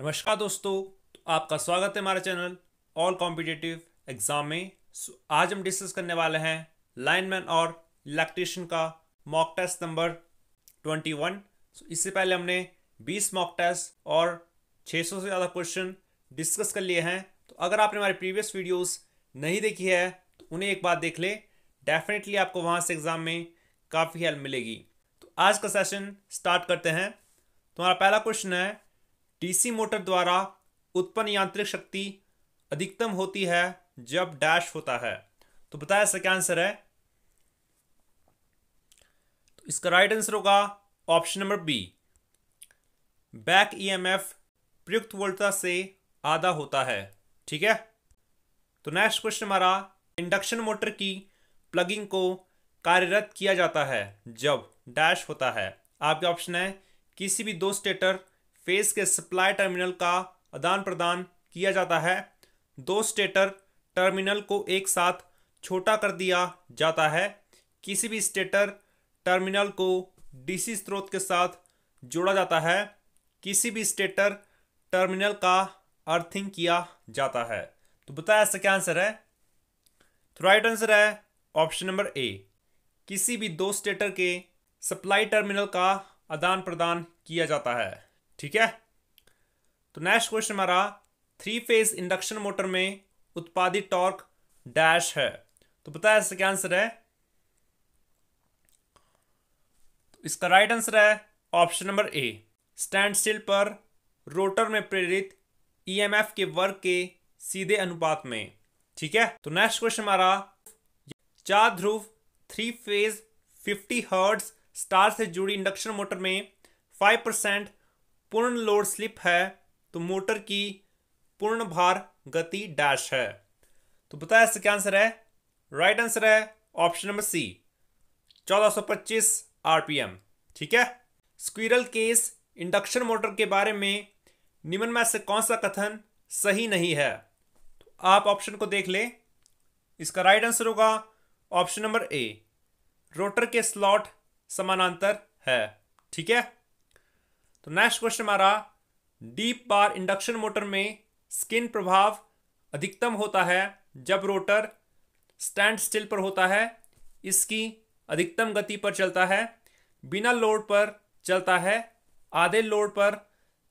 नमस्कार दोस्तों तो आपका स्वागत है हमारे चैनल ऑल कॉम्पिटेटिव एग्जाम में आज हम डिस्कस करने वाले हैं लाइनमैन और इलेक्ट्रिशियन का मॉक टेस्ट नंबर 21 सो इससे पहले हमने 20 मॉक टेस्ट और 600 से ज़्यादा क्वेश्चन डिस्कस कर लिए हैं तो अगर आपने हमारी प्रीवियस वीडियोस नहीं देखी है तो उन्हें एक बार देख ले डेफिनेटली आपको वहाँ से एग्ज़ाम में काफ़ी हेल्प मिलेगी तो आज का सेशन स्टार्ट करते हैं तो हमारा पहला क्वेश्चन है डीसी मोटर द्वारा उत्पन्न यांत्रिक शक्ति अधिकतम होती है जब डैश होता है तो बताया इसका क्या आंसर है तो इसका राइट आंसर होगा option number B back EMF प्रयुक्त वोल्टता से आधा होता है ठीक है तो नेक्स्ट क्वेश्चन हमारा इंडक्शन मोटर की प्लगिंग को कार्यरत किया जाता है जब डैश होता है आपके ऑप्शन है किसी भी दो स्टेटर फेस के सप्लाई टर्मिनल का आदान प्रदान किया जाता है दो स्टेटर टर्मिनल को एक साथ छोटा कर दिया जाता है किसी भी स्टेटर टर्मिनल को डीसी स्रोत के साथ जोड़ा जाता है किसी भी स्टेटर टर्मिनल का अर्थिंग किया जाता है तो बताया इसका क्या आंसर है तो राइट आंसर है ऑप्शन नंबर ए किसी भी दो स्टेटर के सप्लाई टर्मिनल का आदान प्रदान किया जाता है ठीक है तो नेक्स्ट क्वेश्चन हमारा थ्री फेज इंडक्शन मोटर में उत्पादित टॉर्क डैश है तो बताया इसका क्या आंसर है तो इसका राइट आंसर है option number A standstill पर रोटर में प्रेरित ईएमएफ e के वर्ग के सीधे अनुपात में ठीक है तो नेक्स्ट क्वेश्चन हमारा चार ध्रुव थ्री फेज 50 हर्ट्ज स्टार से जुड़ी इंडक्शन मोटर में 5 परसेंट पूर्ण लोड स्लिप है तो मोटर की पूर्ण भार गति डैश है तो बताया इसका क्या आंसर है राइट आंसर है ऑप्शन नंबर सी 1425 आरपीएम ठीक है स्क्विरल केस इंडक्शन मोटर के बारे में निम्न में से कौन सा कथन सही नहीं है तो आप ऑप्शन को देख लें इसका राइट आंसर होगा ऑप्शन नंबर ए रोटर के स्लॉट समानांतर है ठीक है तो नेक्स्ट क्वेश्चन हमारा डीप बार इंडक्शन मोटर में स्किन प्रभाव अधिकतम होता है जब रोटर स्टैंड स्टिल पर होता है इसकी अधिकतम गति पर चलता है बिना लोड पर चलता है आधे लोड पर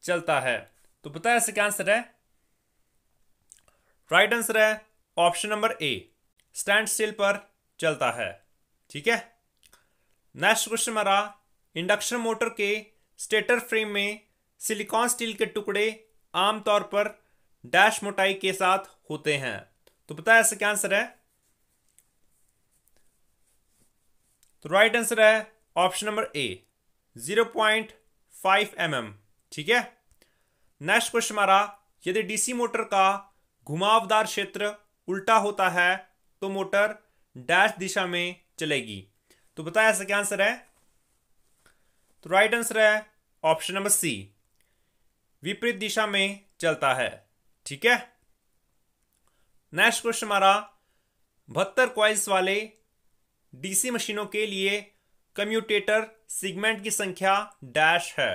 चलता है तो बताया इसका क्या आंसर है राइट आंसर है option number A standstill पर चलता है ठीक है नेक्स्ट क्वेश्चन हमारा इंडक्शन मोटर के स्टेटर फ्रेम में सिलिकॉन स्टील के टुकड़े आमतौर पर डैश मोटाई के साथ होते हैं तो बताया ऐसा क्या आंसर है तो राइट आंसर है option number A zero point five M M ठीक है नेक्स्ट क्वेश्चन हमारा यदि डीसी मोटर का घुमावदार क्षेत्र उल्टा होता है तो मोटर डैश दिशा में चलेगी तो बताया ऐसा क्या आंसर है तो राइट आंसर है ऑप्शन नंबर सी विपरीत दिशा में चलता है ठीक है नेक्स्ट क्वेश्चन हमारा बहत्तर क्वाइल्स वाले डीसी मशीनों के लिए कम्यूटेटर सिगमेंट की संख्या डैश है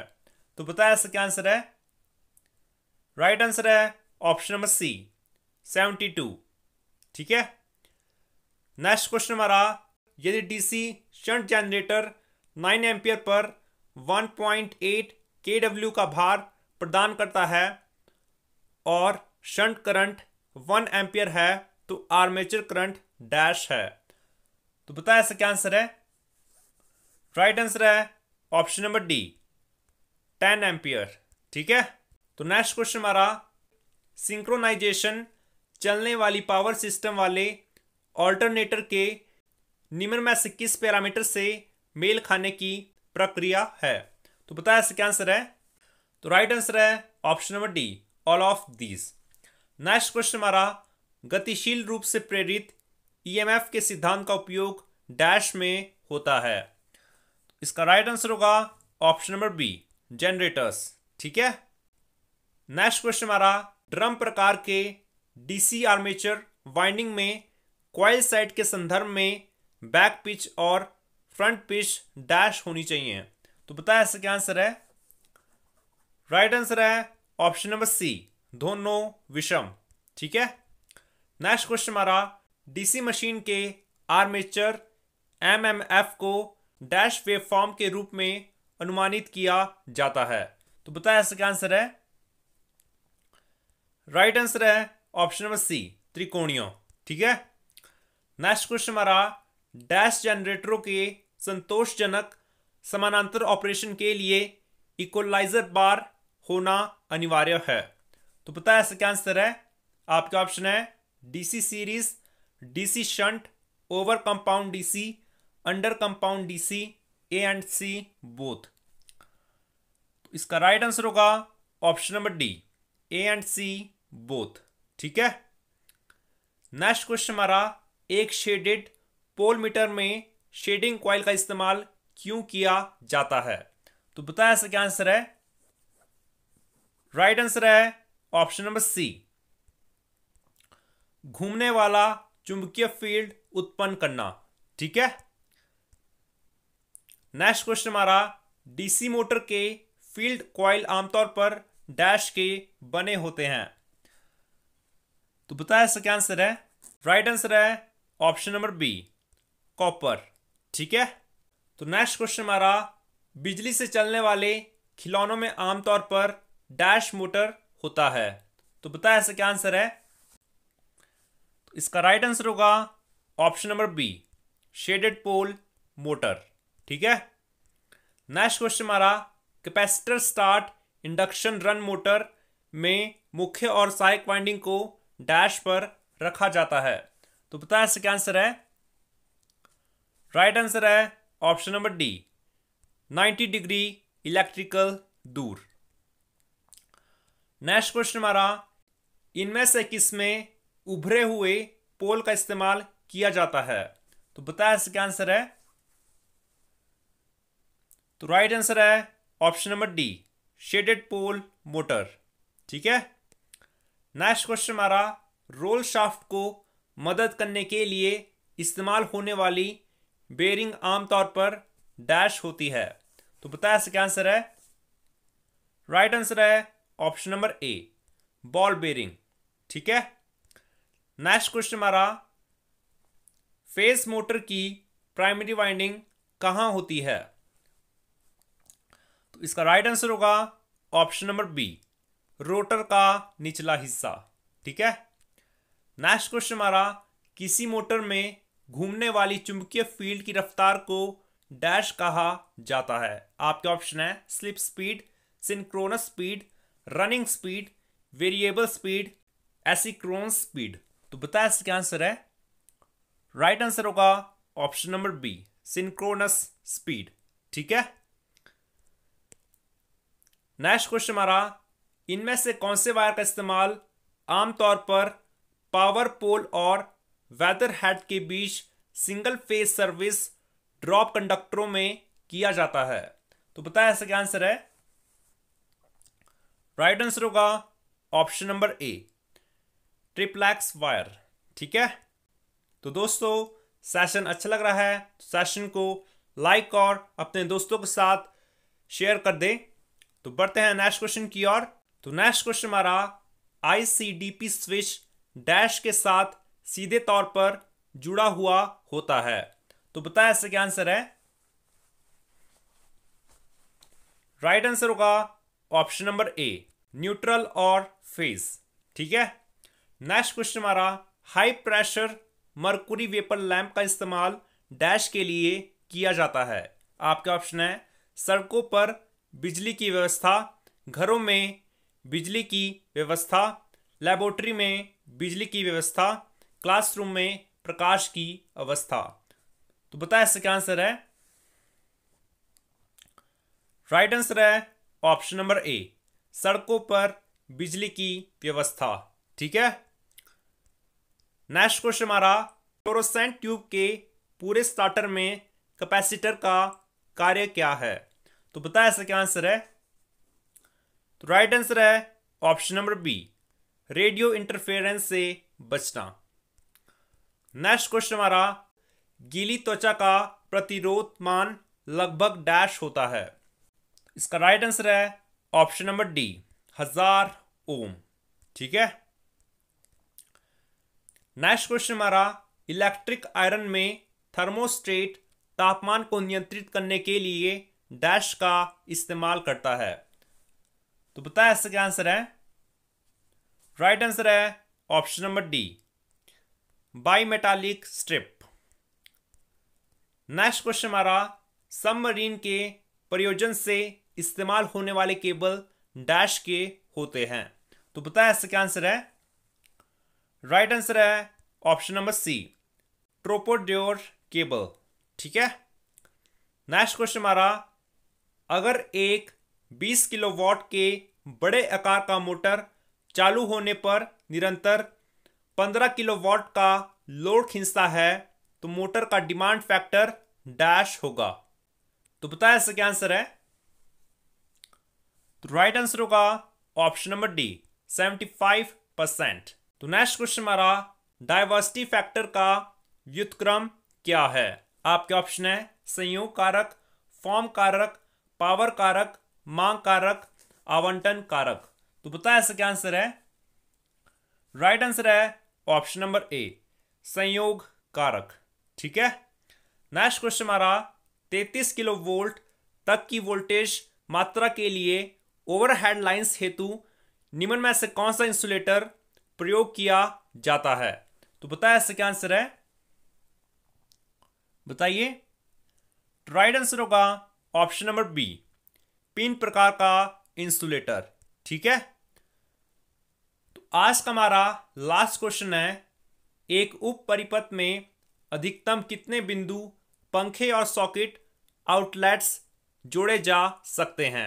तो बताया क्या आंसर है राइट आंसर है option number C seventy two ठीक है नेक्स्ट क्वेश्चन हमारा यदि DC shunt generator nine ampere पर 1.8 kW का भार प्रदान करता है और शंट करंट 1 एम्पियर है तो आर्मेचर करंट डैश है तो बताया इसका क्या आंसर है राइट आंसर है ऑप्शन नंबर डी 10 एम्पियर ठीक है तो नेक्स्ट क्वेश्चन हमारा सिंक्रोनाइजेशन चलने वाली पावर सिस्टम वाले ऑल्टरनेटर के निम्न में से किस पैरामीटर से मेल खाने की प्रक्रिया है तो बताया इसका आंसर है तो राइट आंसर है option number D all of these next question हमारा गतिशील रूप से प्रेरित ईएमएफ e के सिद्धांत का उपयोग डैश में होता है इसका राइट आंसर होगा ऑप्शन नंबर बी जनरेटर्स ठीक है नेक्स्ट क्वेश्चन हमारा ड्रम प्रकार के डीसी आर्मेचर वाइंडिंग में क्वाइल साइट के संदर्भ में बैक पिच और फ्रंट पेज डैश होनी चाहिए तो बताया इसका क्या आंसर है राइट right आंसर है ऑप्शन नंबर सी दोनों विषम ठीक है नेक्स्ट क्वेश्चन हमारा डीसी मशीन के आर्मेचर एमएमएफ को डैश वेव फॉर्म के रूप में अनुमानित किया जाता है तो बताया इसका क्या आंसर है राइट right आंसर है ऑप्शन नंबर सी त्रिकोणियों ठीक है नेक्स्ट क्वेश्चन हमारा डैश जनरेटरों के संतोषजनक समानांतर ऑपरेशन के लिए इक्वलाइजर बार होना अनिवार्य है तो पता है ऐसा क्या आंसर है आपका ऑप्शन है DC series DC shunt over compound DC under compound DC A and C both इसका राइट आंसर होगा option number D A and C both ठीक है नेक्स्ट क्वेश्चन हमारा एक शेडेड पोल मीटर में शेडिंग क्वाइल का इस्तेमाल क्यों किया जाता है तो बताया इसका क्या आंसर है राइट आंसर है ऑप्शन नंबर सी घूमने वाला चुंबकीय फील्ड उत्पन्न करना ठीक है नेक्स्ट क्वेश्चन हमारा डीसी मोटर के फील्ड क्वाइल आमतौर पर डैश के बने होते हैं तो बताया इसका क्या आंसर है राइट आंसर है ऑप्शन नंबर बी कॉपर ठीक है तो नेक्स्ट क्वेश्चन हमारा बिजली से चलने वाले खिलौनों में आमतौर पर डैश मोटर होता है तो बताया ऐसा क्या आंसर है तो इसका राइट आंसर होगा option number B shaded pole motor ठीक है नेक्स्ट क्वेश्चन हमारा capacitor start induction run motor में मुख्य और सहायक वाइंडिंग को डैश पर रखा जाता है तो बताया ऐसा क्या आंसर है राइट आंसर है option number D 90 degree electrical दूर नेक्स्ट क्वेश्चन हमारा इनमें से किसमें उभरे हुए पोल का इस्तेमाल किया जाता है तो बताया इसका आंसर है तो राइट आंसर है option number D shaded pole motor ठीक है नेक्स्ट क्वेश्चन हमारा रोल शाफ्ट को मदद करने के लिए इस्तेमाल होने वाली बेरिंग आमतौर पर डैश होती है तो बताया इसका आंसर है राइट आंसर है option number A ball bearing ठीक है नेक्स्ट क्वेश्चन हमारा फेस मोटर की प्राइमरी वाइंडिंग कहां होती है तो इसका राइट आंसर होगा ऑप्शन नंबर बी रोटर का निचला हिस्सा ठीक है नेक्स्ट क्वेश्चन हमारा किसी मोटर में घूमने वाली चुंबकीय फील्ड की रफ्तार को डैश कहा जाता है आपके ऑप्शन है slip speed synchronous speed running speed variable speed asynchronous speed तो बताया इसका आंसर है राइट आंसर होगा option number B synchronous speed ठीक है नेक्स्ट क्वेश्चन हमारा इनमें से कौन से वायर का इस्तेमाल आमतौर पर पावर पोल और वेदर हेड के बीच सिंगल फेस सर्विस ड्रॉप कंडक्टरों में किया जाता है तो बताया ऐसा क्या आंसर है राइट आंसर होगा option number A triplex wire ठीक है तो दोस्तों सेशन अच्छा लग रहा है तो सेशन को लाइक और अपने दोस्तों के साथ शेयर कर दें तो बढ़ते हैं नेक्स्ट क्वेश्चन की ओर तो नेक्स्ट क्वेश्चन हमारा आईसीडीपी स्विच डैश के साथ सीधे तौर पर जुड़ा हुआ होता है तो बताया इससे क्या आंसर है राइट आंसर होगा ऑप्शन नंबर ए न्यूट्रल और फेज ठीक है नेक्स्ट क्वेश्चन हमारा high pressure mercury vapour lamp का इस्तेमाल डैश के लिए किया जाता है आपके ऑप्शन है सड़कों पर बिजली की व्यवस्था घरों में बिजली की व्यवस्था लेबोरेटरी में बिजली की व्यवस्था क्लासरूम में प्रकाश की अवस्था तो बताया इसका आंसर है राइट आंसर है ऑप्शन नंबर ए सड़कों पर बिजली की व्यवस्था ठीक है नेक्स्ट क्वेश्चन हमारा फ्लोरोसेंट ट्यूब के पूरे स्टार्टर में कैपेसिटर का कार्य क्या है तो बताया इसका आंसर है तो राइट आंसर है option number B radio interference से बचना नेक्स्ट क्वेश्चन हमारा गीली त्वचा का प्रतिरोध मान लगभग डैश होता है इसका राइट आंसर है ऑप्शन नंबर डी हजार ओम ठीक है नेक्स्ट क्वेश्चन हमारा इलेक्ट्रिक आयरन में थर्मोस्टेट तापमान को नियंत्रित करने के लिए डैश का इस्तेमाल करता है तो बताया इसका आंसर है राइट आंसर है option number D bimetallic strip next question हमारा सबमरीन के प्रयोजन से इस्तेमाल होने वाले केबल डैश के होते हैं तो बताया इसका क्या आंसर है राइट आंसर है ऑप्शन नंबर सी ट्रोपोड्योर केबल ठीक है नेक्स्ट क्वेश्चन हमारा अगर एक 20 किलोवाट के बड़े आकार का मोटर चालू होने पर निरंतर 15 किलोवाट का लोड खींचता है तो मोटर का डिमांड फैक्टर डैश होगा तो बताया इसका आंसर है तो राइट आंसर होगा ऑप्शन नंबर डी 75 परसेंट तो नेक्स्ट क्वेश्चन हमारा डायवर्सिटी फैक्टर का व्युतक्रम क्या है आपके ऑप्शन है संयोग कारक फॉर्म कारक पावर कारक मांग कारक आवंटन कारक तो बताया इसका क्या आंसर है राइट right आंसर है ऑप्शन नंबर ए संयोग कारक ठीक है नेक्स्ट क्वेश्चन हमारा 33 किलो वोल्ट तक की वोल्टेज मात्रा के लिए ओवरहेड लाइंस हेतु निम्न में से कौन सा इंसुलेटर प्रयोग किया जाता है तो बताया इससे क्या आंसर है बताइए राइट आंसर होगा ऑप्शन नंबर बी पिन प्रकार का इंसुलेटर ठीक है आज का हमारा लास्ट क्वेश्चन है एक उप परिपथ में अधिकतम कितने बिंदु पंखे और सॉकेट आउटलेट्स जोड़े जा सकते हैं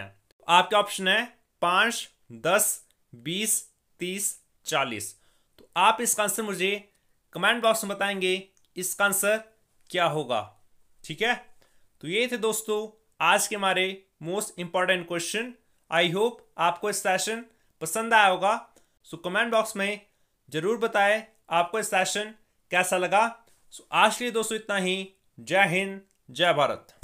आपके ऑप्शन है पांच दस बीस तीस चालीस तो आप इसका आंसर मुझे कमेंट बॉक्स में बताएंगे इसका आंसर क्या होगा ठीक है तो ये थे दोस्तों आज के हमारे most important question I hope आपको इस सेशन पसंद आया होगा सो कमेंट बॉक्स में ज़रूर बताएं आपको इस सेशन कैसा लगा सो आज के लिए दोस्तों इतना ही जय हिंद जय भारत